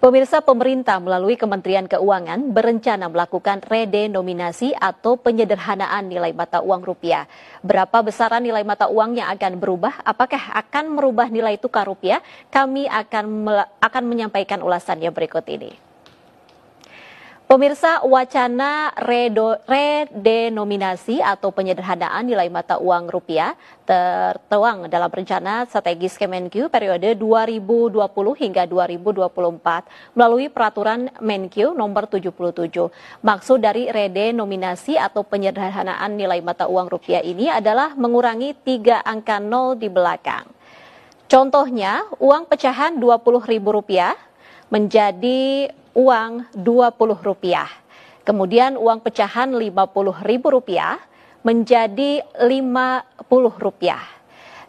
Pemirsa pemerintah melalui Kementerian Keuangan berencana melakukan redenominasi atau penyederhanaan nilai mata uang rupiah. Berapa besaran nilai mata uang yang akan berubah? Apakah akan merubah nilai tukar rupiah? Kami akan akan menyampaikan ulasannya berikut ini. Pemirsa, wacana redo, redenominasi atau penyederhanaan nilai mata uang rupiah tertuang dalam rencana strategis Kemenkeu periode 2020 hingga 2024 melalui peraturan Menkyu nomor 77. Maksud dari redenominasi atau penyederhanaan nilai mata uang rupiah ini adalah mengurangi tiga angka nol di belakang. Contohnya, uang pecahan Rp20.000 menjadi uang Rp20. Kemudian uang pecahan Rp50.000 menjadi Rp50.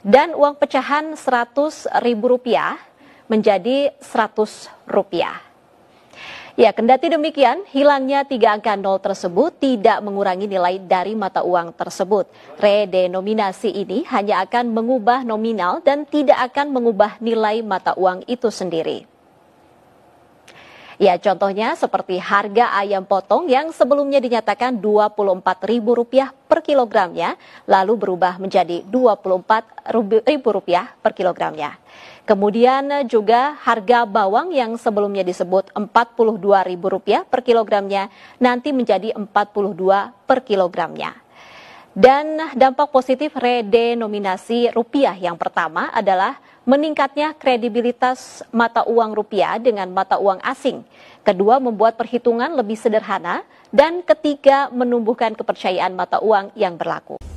Dan uang pecahan Rp100.000 menjadi Rp100. Ya, kendati demikian, hilangnya tiga angka nol tersebut tidak mengurangi nilai dari mata uang tersebut. Redenominasi ini hanya akan mengubah nominal dan tidak akan mengubah nilai mata uang itu sendiri. Ya, contohnya seperti harga ayam potong yang sebelumnya dinyatakan Rp24.000 per kilogramnya, lalu berubah menjadi Rp24.000 per kilogramnya. Kemudian juga harga bawang yang sebelumnya disebut Rp42.000 per kilogramnya, nanti menjadi Rp42 per kilogramnya. Dan dampak positif redenominasi rupiah yang pertama adalah meningkatnya kredibilitas mata uang rupiah dengan mata uang asing. Kedua, membuat perhitungan lebih sederhana. Dan ketiga, menumbuhkan kepercayaan mata uang yang berlaku.